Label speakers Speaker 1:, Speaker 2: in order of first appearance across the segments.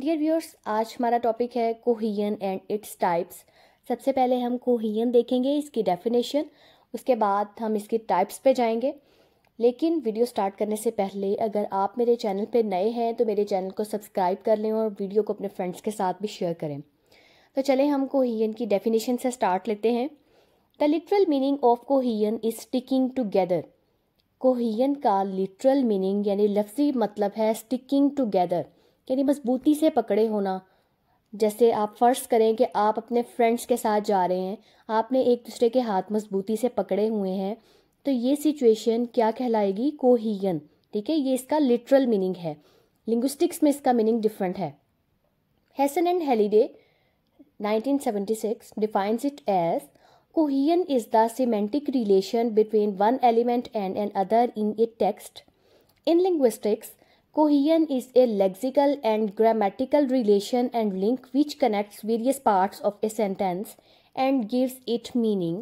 Speaker 1: Dear viewers आज हमारा topic है कोहियन एंड इट्स टाइप्स सबसे पहले हम कोहियन देखेंगे इसकी डेफिनेशन उसके बाद हम इसकी टाइप्स पे जाएंगे लेकिन वीडियो स्टार्ट करने से पहले अगर आप मेरे चैनल पे नए हैं तो मेरे चैनल को सब्सक्राइब कर लें और वीडियो को अपने फ्रेंड्स के साथ भी शेयर करें तो चले हम कोहियन की डेफिनेशन से स्टार्ट लेते हैं the literal meaning of cohesion is sticking together cohesion का लिटरल मीनिंग यानी लफ्ज़ी मतलब है स्टिकिंग टुगेदर यानी मजबूती से पकड़े होना जैसे आप फ़र्ज़ करें कि आप अपने फ्रेंड्स के साथ जा रहे हैं आपने एक दूसरे के हाथ मजबूती से पकड़े हुए हैं तो ये सिचुएशन क्या कहलाएगी कोहियन ठीक है ये इसका लिटरल मीनिंग है लिंग्विस्टिक्स में इसका मीनिंग डिफरेंट है Hasan and Halliday 1976 it as cohesion is the semantic relation between one element and another in a text in linguistics cohesion is a lexical and grammatical relation and link which connects various parts of a sentence and gives it meaning.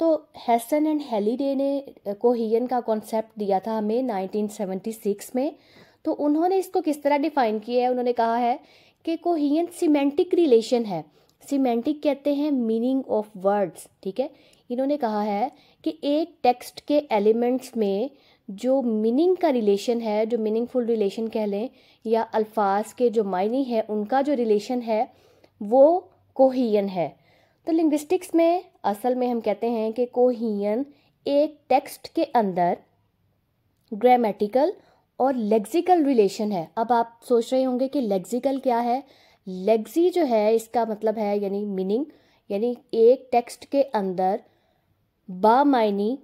Speaker 1: तो हेसन and Halliday ने कोहियन uh, का concept दिया था हमें 1976 में तो उन्होंने इसको किस तरह डिफाइन किया है उन्होंने कहा है कि कोहियन सीमेंटिक रिलेशन है सीमेंटिक कहते हैं मीनिंग ऑफ वर्ड्स ठीक है इन्होंने कहा है कि एक टेक्स्ट के एलिमेंट्स में जो मीनिंग का रिलेशन है जो मीनिंगफुल रिलेशन कह लें या अल्फाज के जो मायने हैं उनका जो रिलेशन है वो कोहियन है तो लिंग्विस्टिक्स में असल में हम कहते हैं कि कोहियन एक टेक्स्ट के अंदर ग्रामेटिकल और लेक्सिकल रिलेशन है अब आप सोच रहे होंगे कि लेक्सिकल क्या है लेग्जी जो है इसका मतलब है यानी मीनिंग यानी एक टेक्स्ट के अंदर मायनी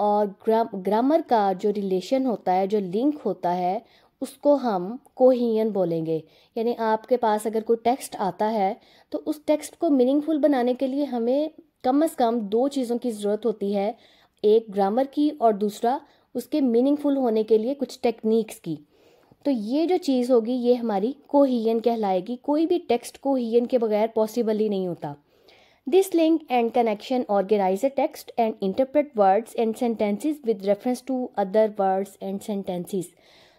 Speaker 1: और ग्राम ग्रामर का जो रिलेशन होता है जो लिंक होता है उसको हम कोहियन बोलेंगे यानी आपके पास अगर कोई टेक्स्ट आता है तो उस टेक्स्ट को मीनिंगफुल बनाने के लिए हमें कम अज़ कम दो चीज़ों की ज़रूरत होती है एक ग्रामर की और दूसरा उसके मीनिंगफुल होने के लिए कुछ टेक्निक्स की तो ये जो चीज़ होगी ये हमारी कोहियन कहलाएगी कोई भी टेक्स्ट कोहियन के बगैर पॉसिबल ही नहीं होता This link and connection organize a text and interpret words and sentences with reference to other words and sentences.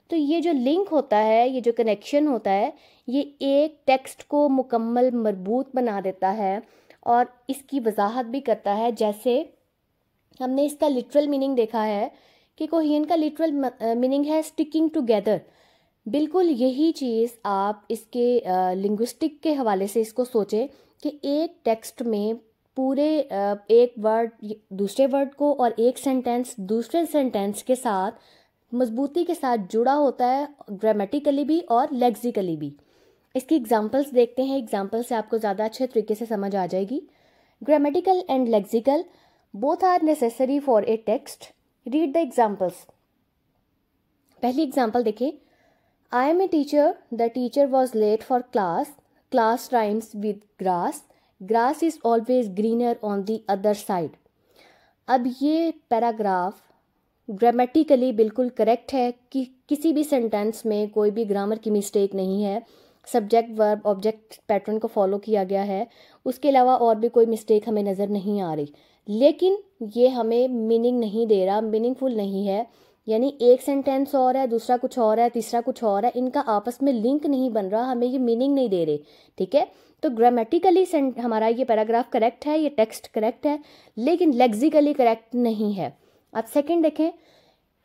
Speaker 1: तो ये जो लिंक होता है ये जो कनेक्शन होता है ये एक टेक्स्ट को मुकम्मल मरबूत बना देता है और इसकी वजाहत भी करता है जैसे हमने इसका लिटरल मीनिंग देखा है कि कोहियन का लिटरल मीनिंग है स्टिकिंग टुगेदर बिल्कुल यही चीज़ आप इसके लिंग्विस्टिक के हवाले से इसको सोचें कि एक टेक्स्ट में पूरे एक वर्ड दूसरे वर्ड को और एक सेंटेंस दूसरे सेंटेंस के साथ मजबूती के साथ जुड़ा होता है ग्रामेटिकली भी और लेग्जिकली भी इसकी एग्जांपल्स देखते हैं एग्जांपल से आपको ज़्यादा अच्छे तरीके से समझ आ जाएगी grammatical and lexical both are necessary for a text read the examples पहली एग्जाम्पल देखें I am a teacher the teacher was late for class class rhymes with grass grass is always greener on the other side अब ये paragraph grammatically बिल्कुल correct है कि किसी भी sentence में कोई भी ग्रामर की मिस्टेक नहीं है सब्जेक्ट वर्ब ऑब्जेक्ट पैटर्न को फॉलो किया गया है उसके अलावा और भी कोई मिस्टेक हमें नज़र नहीं आ रही लेकिन ये हमें मीनिंग नहीं दे रहा मीनिंगफुल नहीं है यानी एक सेंटेंस और है दूसरा कुछ और है तीसरा कुछ और है इनका आपस में लिंक नहीं बन रहा हमें ये मीनिंग नहीं दे रहे ठीक है तो ग्रामेटिकली हमारा ये पैराग्राफ करेक्ट है ये टेक्स्ट करेक्ट है लेकिन लेग्जिकली करेक्ट नहीं है अब सेकेंड देखें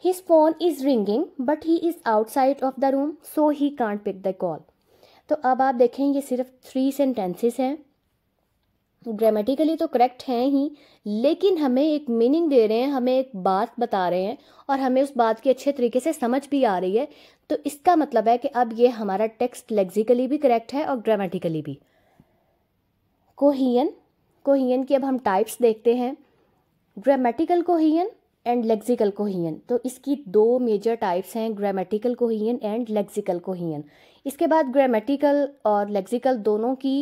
Speaker 1: his phone is ringing but he is outside of the room so he can't pick the call तो अब आप देखें ये सिर्फ थ्री सेंटेंसेस हैं ग्रामेटिकली तो करेक्ट हैं ही लेकिन हमें एक मीनिंग दे रहे हैं हमें एक बात बता रहे हैं और हमें उस बात की अच्छे तरीके से समझ भी आ रही है तो इसका मतलब है कि अब ये हमारा टेक्स्ट लेक्सिकली भी करेक्ट है और ग्रामेटिकली भी कोहियन कोहियन की अब हम टाइप्स देखते हैं grammatical cohesion and lexical cohesion तो इसकी दो मेजर टाइप्स हैं grammatical cohesion and lexical cohesion इसके बाद ग्रामेटिकल और लेक्सिकल दोनों की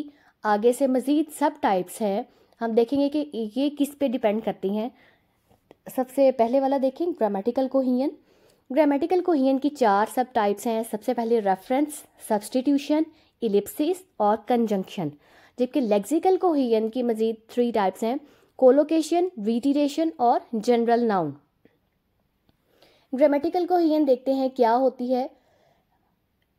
Speaker 1: आगे से मज़ीद सब टाइप्स हैं हम देखेंगे कि ये किस पे डिपेंड करती हैं सबसे पहले वाला देखें ग्रामेटिकल कोहियन ग्रामेटिकल कोहियन की चार सब टाइप्स हैं सबसे पहले रेफरेंस सब्सटीट्यूशन इलिप्सिस और कंजंक्शन जबकि लेक्सिकल कोहियन की मज़ीद थ्री टाइप्स हैं कोलोकेशन रीटीरेशन और जनरल नाउन ग्रामेटिकल कोहियन देखते हैं क्या होती है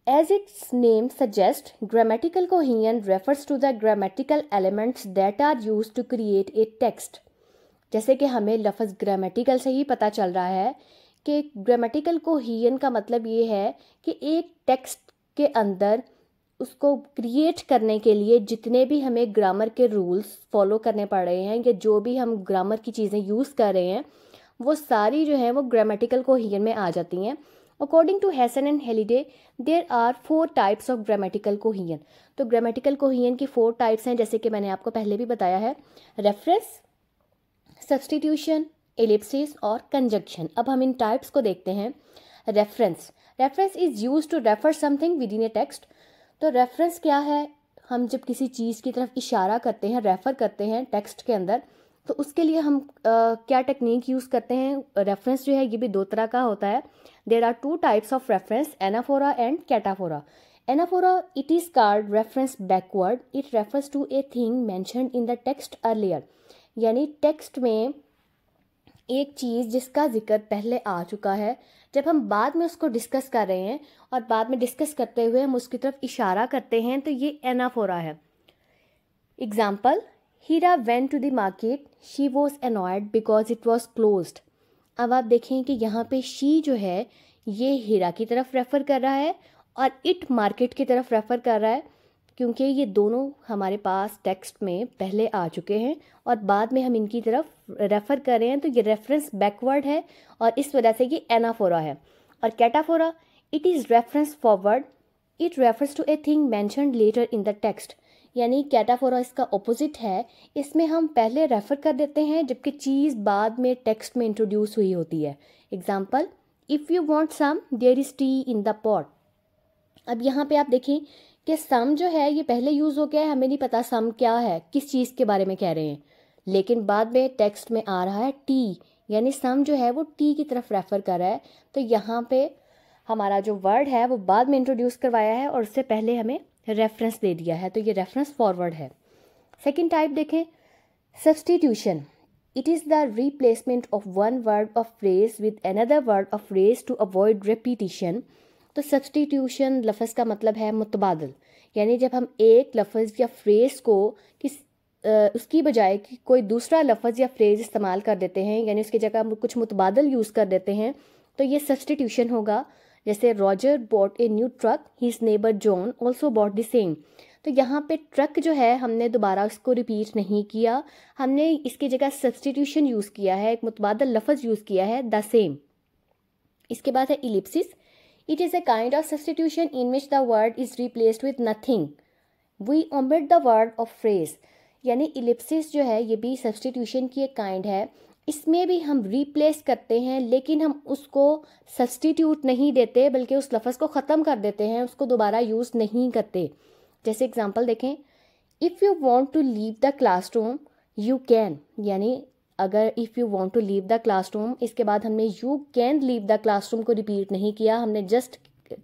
Speaker 1: as its name suggest grammatical cohesion refers to the grammatical elements that are used to create a text जैसे कि हमें लफज ग्रामेटिकल से ही पता चल रहा है कि ग्रामेटिकल कोहीन का मतलब ये है कि एक टेक्स्ट के अंदर उसको क्रिएट करने के लिए जितने भी हमें ग्रामर के रूल्स फॉलो करने पड़ रहे हैं या जो भी हम ग्रामर की चीज़ें यूज़ कर रहे हैं वो सारी जो है वो ग्रामेटिकल कोहीन में आ जाती हैं according to Hasan and Halliday there are four types of grammatical cohesion तो ग्रामेटिकल कोहियन की फोर टाइप्स हैं जैसे कि मैंने आपको पहले भी बताया है रेफरेंस सब्सटीट्यूशन एलिप्सिस और कंजक्शन अब हम इन टाइप्स को देखते हैं reference reference is used to refer something within a text तो रेफरेंस क्या है हम जब किसी चीज़ की तरफ इशारा करते हैं रेफर करते हैं टेक्स्ट के अंदर तो उसके लिए हम आ, क्या टेक्निक यूज़ करते हैं रेफरेंस जो है ये भी दो तरह का होता है there are two types of reference anaphora and cataphora anaphora it is called reference backward it refers to a thing mentioned in the text earlier यानी टेक्स्ट में एक चीज़ जिसका जिक्र पहले आ चुका है जब हम बाद में उसको डिस्कस कर रहे हैं और बाद में डिस्कस करते हुए हम उसकी तरफ इशारा करते हैं तो ये एनाफोरा है example Hira went to the market she was annoyed because it was closed अब आप देखें कि यहाँ पे शी जो है ये हीरा की तरफ रेफ़र कर रहा है और इट मार्केट की तरफ रेफ़र कर रहा है क्योंकि ये दोनों हमारे पास टेक्स्ट में पहले आ चुके हैं और बाद में हम इनकी तरफ रेफ़र कर रहे हैं तो ये रेफरेंस बैकवर्ड है और इस वजह से ये एनाफोरा है और cataphora it is reference forward it refers to a thing mentioned later in the text यानी कैटाफोरा इसका ऑपोजिट है इसमें हम पहले रेफ़र कर देते हैं जबकि चीज़ बाद में टेक्स्ट में इंट्रोड्यूस हुई होती है example if you want some there is tea in the pot अब यहाँ पे आप देखें कि सम जो है ये पहले यूज़ हो गया है हमें नहीं पता सम क्या है किस चीज़ के बारे में कह रहे हैं लेकिन बाद में टेक्स्ट में आ रहा है टी यानी सम जो है वो टी की तरफ रेफ़र कर रहा है तो यहाँ पे हमारा जो वर्ड है वो बाद में इंट्रोड्यूस करवाया है और उससे पहले हमें रेफरेंस दे दिया है तो ये रेफरेंस फॉरवर्ड है सेकेंड टाइप देखें substitution it is the replacement of one word of phrase with another word of phrase to avoid repetition तो सब्सटीट्यूशन लफज का मतलब है मुतबादल यानी जब हम एक लफज या फ्रेज़ को किस उसकी बजाय कि कोई दूसरा लफज या फ्रेज़ इस्तेमाल कर देते हैं यानी उसकी जगह हम कुछ मुतबादल यूज़ कर देते हैं तो ये सब्सटीट्यूशन होगा जैसे Roger bought a new truck his neighbour John also bought the same तो यहाँ पे ट्रक जो है हमने दोबारा उसको रिपीट नहीं किया हमने इसकी जगह सब्सटीट्यूशन यूज़ किया है एक मुतबादल लफज यूज़ किया है द सेम इसके बाद है ellipsis it is a kind of substitution in which the word is replaced with nothing we omit the word of phrase यानी इलिप्सिस जो है ये भी सब्सटीट्यूशन की एक काइंड है इसमें भी हम रिप्लेस करते हैं लेकिन हम उसको सब्सटीट्यूट नहीं देते बल्कि उस लफ्ज़ को ख़त्म कर देते हैं उसको दोबारा यूज़ नहीं करते जैसे एग्ज़ाम्पल देखें if you want to leave the classroom you can यानी अगर if you want to leave the classroom इसके बाद हमने you can leave the classroom को रिपीट नहीं किया हमने जस्ट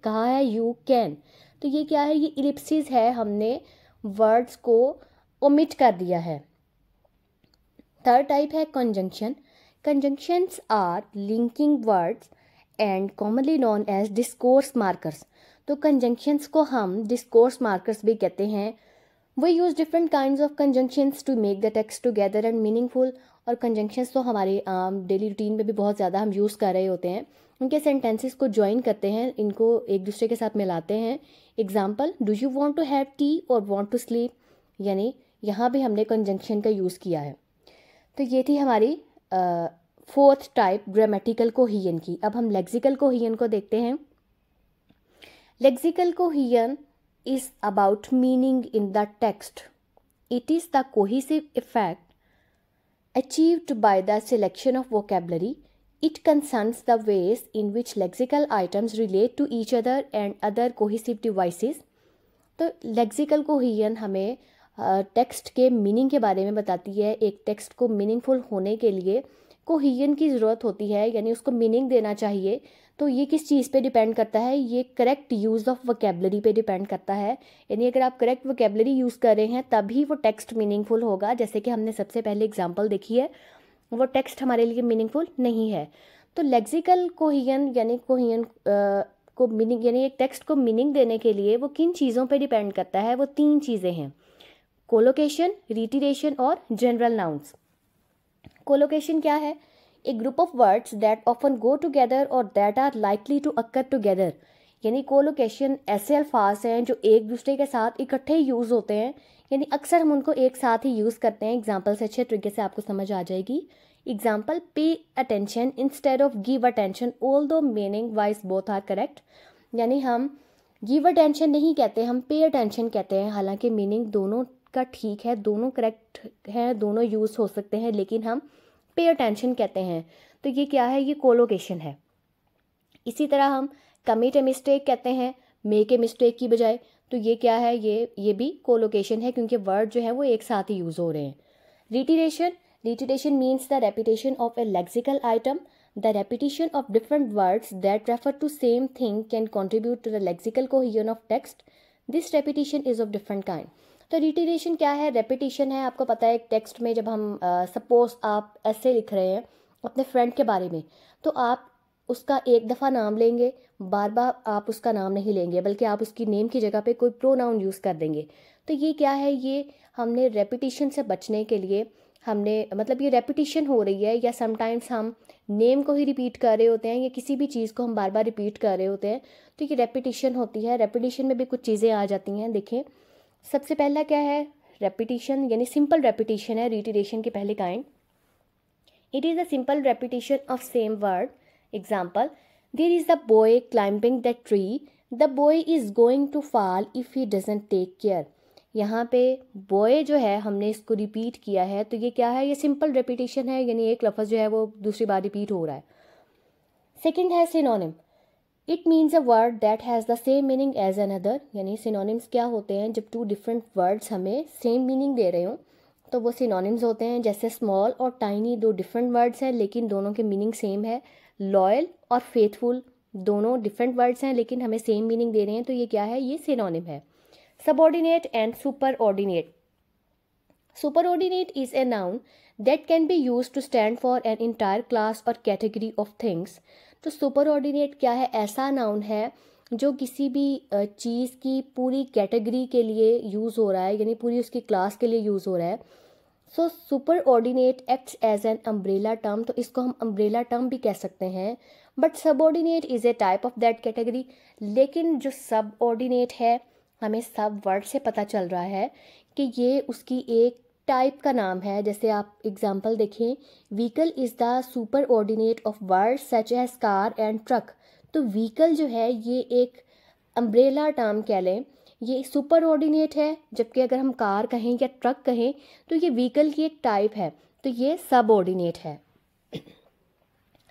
Speaker 1: कहा है यू कैन तो ये क्या है ये इलिप्सिस है हमने वर्ड्स को ओमिट कर दिया है थर्ड टाइप है conjunction conjunctions are linking words and commonly known as discourse markers तो कंजंक्शंस को हम डिस्कोर्स मार्कर्स भी कहते हैं we use different kind of conjunctions to make the text together and meaningful और कंजंक्शंस तो हमारे डेली um, रूटीन में भी बहुत ज़्यादा हम यूज़ कर रहे होते हैं उनके सेंटेंसेस को ज्वाइन करते हैं इनको एक दूसरे के साथ मिलाते हैं example do you want to have tea और वॉन्ट टू स्लीप यानी यहाँ भी हमने कंजंक्शन का यूज़ किया है तो ये थी हमारी फोर्थ टाइप ग्रामेटिकल कोहियन की अब हम लेक्सिकल कोहियन को देखते हैं lexical cohesion is about meaning in the text it is the cohesive effect achieved by the selection of vocabulary it concerns the ways in which lexical items relate to each other and other cohesive devices तो lexical cohesion हमें text के meaning के बारे में बताती है एक text को मीनिंगफुल होने के लिए कोहियन की ज़रूरत होती है यानी उसको मीनिंग देना चाहिए तो ये किस चीज़ पे डिपेंड करता है ये करेक्ट यूज़ ऑफ वकेबलरी पे डिपेंड करता है यानी अगर आप करेक्ट वकेबलरी यूज़ कर रहे हैं तभी वो टेक्स्ट मीनिंगफुल होगा जैसे कि हमने सबसे पहले एग्जाम्पल देखी है वो टेक्स्ट हमारे लिए मीनिंगफुल नहीं है तो लेक्सिकल कोहियन यानी कोहियन को मीनिंग यानी एक टेक्स्ट को मीनिंग देने के लिए वो किन चीज़ों पे डिपेंड करता है वो तीन चीज़ें हैं कोलोकेशन रिटीरेशन और जनरल नाउन्स कोलोकेशन क्या है a group of words that often go together और that are likely to occur together यानी कोलोकेशन ऐसे अल्फाज हैं जो एक दूसरे के साथ इकट्ठे यूज़ होते हैं यानी अक्सर हम उनको एक साथ ही यूज़ करते हैं एग्जाम्पल से अच्छे तरीके से आपको समझ आ जाएगी example pay attention instead of give attention although meaning wise both are correct यानी हम गिव अटेंशन नहीं कहते हम पे अटेंशन कहते हैं हालांकि मीनिंग दोनों आपका ठीक है दोनों करेक्ट हैं दोनों यूज़ हो सकते हैं लेकिन हम पे अटेंशन कहते हैं तो ये क्या है ये कोलोकेशन है इसी तरह हम कमिट ए मिस्टेक कहते हैं मेक ए मिस्टेक की बजाय तो ये क्या है ये ये भी कोलोकेशन है क्योंकि वर्ड जो है वो एक साथ ही यूज़ हो रहे हैं reiteration reiteration means the repetition of a lexical item the repetition of different words that refer to same thing can contribute to the lexical cohesion of text this repetition is of different kind तो reiteration क्या है repetition है आपको पता है एक text में जब हम सपोज आप ऐसे लिख रहे हैं अपने फ्रेंड के बारे में तो आप उसका एक दफ़ा नाम लेंगे बार बार आप उसका नाम नहीं लेंगे बल्कि आप उसकी नेम की जगह पे कोई नाउन यूज़ कर देंगे तो ये क्या है ये हमने रेपिटेशन से बचने के लिए हमने मतलब ये रेपिटेशन हो रही है या समटाइम्स हम नेम को ही रिपीट कर रहे होते हैं या किसी भी चीज़ को हम बार बार रिपीट कर रहे होते हैं तो ये रेपिटेशन होती है रेपिटेशन में भी कुछ चीज़ें आ जाती हैं देखें सबसे पहला क्या है रेपिटेशन यानी सिंपल रेपिटेशन है रिटिटेशन के पहले kind it is a simple repetition of same word example there is the boy climbing the tree the boy is going to fall if he doesn't take care यहाँ पे boy जो है हमने इसको repeat किया है तो ये क्या है ये सिंपल रेपिटेशन है यानी एक लफ्ज़ जो है वो दूसरी बार रिपीट हो रहा है सेकेंड है synonym it means a word that has the same meaning as another यानी सिनोनिम्स क्या होते हैं जब टू डिफरेंट वर्ड्स हमें सेम मीनिंग दे रहे हों तो वो सिनोनिम्स होते हैं जैसे स्मॉल और टाइनी दो डिफरेंट वर्ड्स हैं लेकिन दोनों के मीनिंग सेम है लॉयल और फेथफुल दोनों डिफरेंट वर्ड्स हैं लेकिन हमें सेम मीनिंग दे रहे हैं तो ये क्या है ये सिनोनिम है subordinate and superordinate superordinate is a noun that can be use to stand for an entire class और कैटेगरी ऑफ थिंग्स तो सुपर ऑर्डिनेट क्या है ऐसा नाउन है जो किसी भी चीज़ की पूरी कैटेगरी के लिए यूज़ हो रहा है यानी पूरी उसकी क्लास के लिए यूज़ हो रहा है so superordinate acts as an umbrella term तो इसको हम अम्ब्रेला टर्म भी कह सकते हैं but subordinate is a type of that category लेकिन जो सब ऑर्डिनेट है हमें सब वर्ड से पता चल रहा है कि ये उसकी एक टाइप का नाम है जैसे आप एग्जांपल देखें vehicle is the superordinate of word such as car and truck तो व्हीकल जो है ये एक अम्ब्रेला टर्म कह लें ये सुपर ऑर्डिनेट है जबकि अगर हम कार कहें या ट्रक कहें तो ये व्हीकल की एक टाइप है तो ये सब ऑर्डिनेट है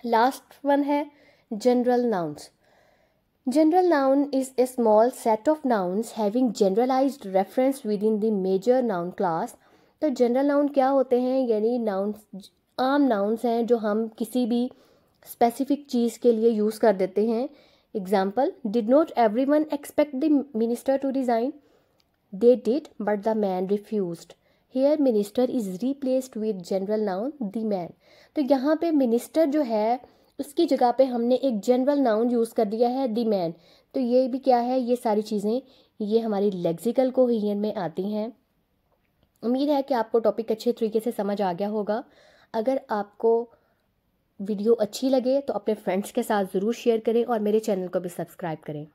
Speaker 1: लास्ट वन है general nouns noun is a small set of nouns having generalized reference within the major noun class तो जनरल नाउन क्या होते हैं यानी नाउन्स आम नाउन्स हैं जो हम किसी भी स्पेसिफिक चीज़ के लिए यूज़ कर देते हैं example did not everyone expect the minister to resign they did but the man refuse here minister is replaced with general noun the man तो यहाँ पे मिनिस्टर जो है उसकी जगह पे हमने एक जनरल नाउन यूज़ कर दिया है दी मैन तो ये भी क्या है ये सारी चीज़ें ये हमारी लेक्सिकल कोहियन में आती हैं उम्मीद है कि आपको टॉपिक अच्छे तरीके से समझ आ गया होगा अगर आपको वीडियो अच्छी लगे तो अपने फ्रेंड्स के साथ ज़रूर शेयर करें और मेरे चैनल को भी सब्सक्राइब करें